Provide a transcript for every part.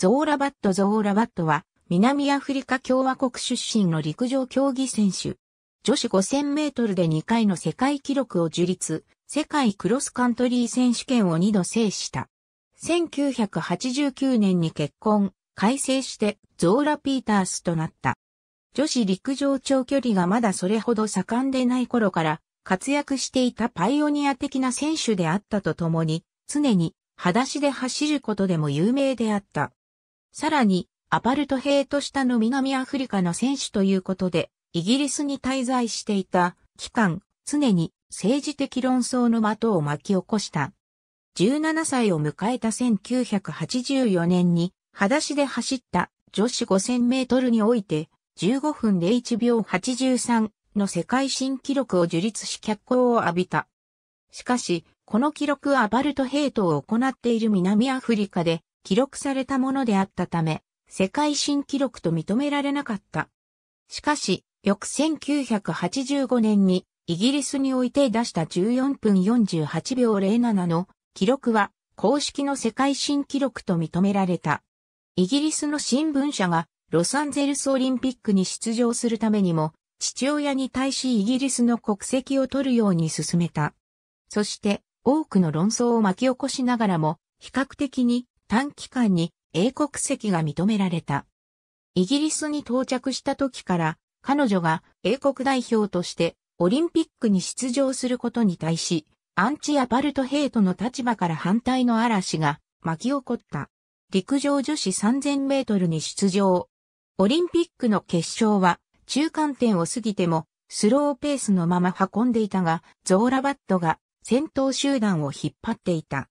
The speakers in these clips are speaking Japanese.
ゾーラバット・ゾーラバットは、南アフリカ共和国出身の陸上競技選手。女子5000メートルで2回の世界記録を樹立、世界クロスカントリー選手権を2度制した。1989年に結婚、改正してゾーラ・ピータースとなった。女子陸上長距離がまだそれほど盛んでない頃から活躍していたパイオニア的な選手であったとともに、常に裸足で走ることでも有名であった。さらに、アパルトヘイト下の南アフリカの選手ということで、イギリスに滞在していた期間、常に政治的論争の的を巻き起こした。17歳を迎えた1984年に、裸足で走った女子5000メートルにおいて、15分で1秒83の世界新記録を樹立し脚光を浴びた。しかし、この記録はアパルトヘイトを行っている南アフリカで記録されたものであったため、世界新記録と認められなかった。しかし、翌1985年にイギリスにおいて出した14分48秒07の記録は公式の世界新記録と認められた。イギリスの新聞社がロサンゼルスオリンピックに出場するためにも父親に対しイギリスの国籍を取るように進めた。そして多くの論争を巻き起こしながらも比較的に短期間に英国籍が認められた。イギリスに到着した時から彼女が英国代表としてオリンピックに出場することに対し、アンチアパルトヘイトの立場から反対の嵐が巻き起こった。陸上女子3000メートルに出場。オリンピックの決勝は中間点を過ぎてもスローペースのまま運んでいたが、ゾーラバットが先頭集団を引っ張っていた。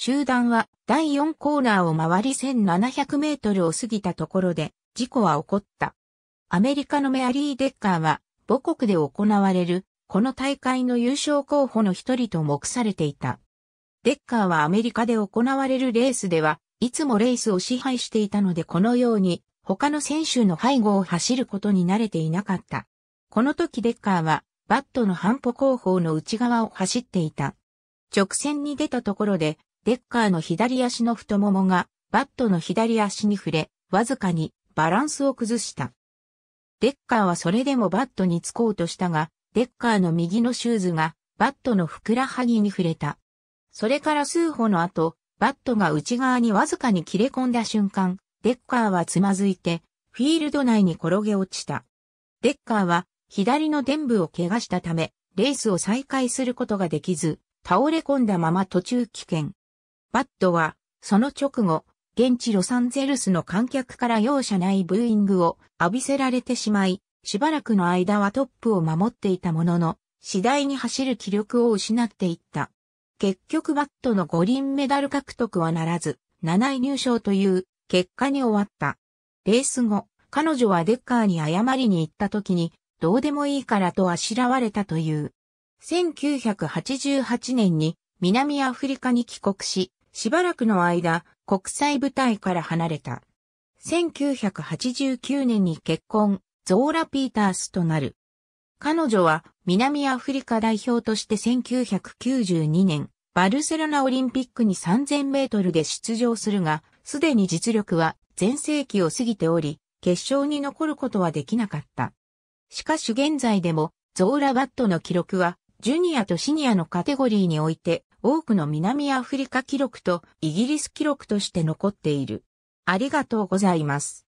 集団は第4コーナーを回り1700メートルを過ぎたところで事故は起こった。アメリカのメアリー・デッカーは母国で行われるこの大会の優勝候補の一人と目されていた。デッカーはアメリカで行われるレースではいつもレースを支配していたのでこのように他の選手の背後を走ることに慣れていなかった。この時デッカーはバットの半歩後方の内側を走っていた。直線に出たところでデッカーの左足の太ももがバットの左足に触れ、わずかにバランスを崩した。デッカーはそれでもバットにつこうとしたが、デッカーの右のシューズがバットのふくらはぎに触れた。それから数歩の後、バットが内側にわずかに切れ込んだ瞬間、デッカーはつまずいて、フィールド内に転げ落ちた。デッカーは左の伝部を怪我したため、レースを再開することができず、倒れ込んだまま途中棄権。バットは、その直後、現地ロサンゼルスの観客から容赦ないブーイングを浴びせられてしまい、しばらくの間はトップを守っていたものの、次第に走る気力を失っていった。結局バットの五輪メダル獲得はならず、7位入賞という結果に終わった。レース後、彼女はデッカーに謝りに行った時に、どうでもいいからとあしらわれたという。1988年に南アフリカに帰国し、しばらくの間、国際舞台から離れた。1989年に結婚、ゾーラ・ピータースとなる。彼女は南アフリカ代表として1992年、バルセロナオリンピックに3000メートルで出場するが、すでに実力は全盛期を過ぎており、決勝に残ることはできなかった。しかし現在でも、ゾーラ・バットの記録は、ジュニアとシニアのカテゴリーにおいて、多くの南アフリカ記録とイギリス記録として残っている。ありがとうございます。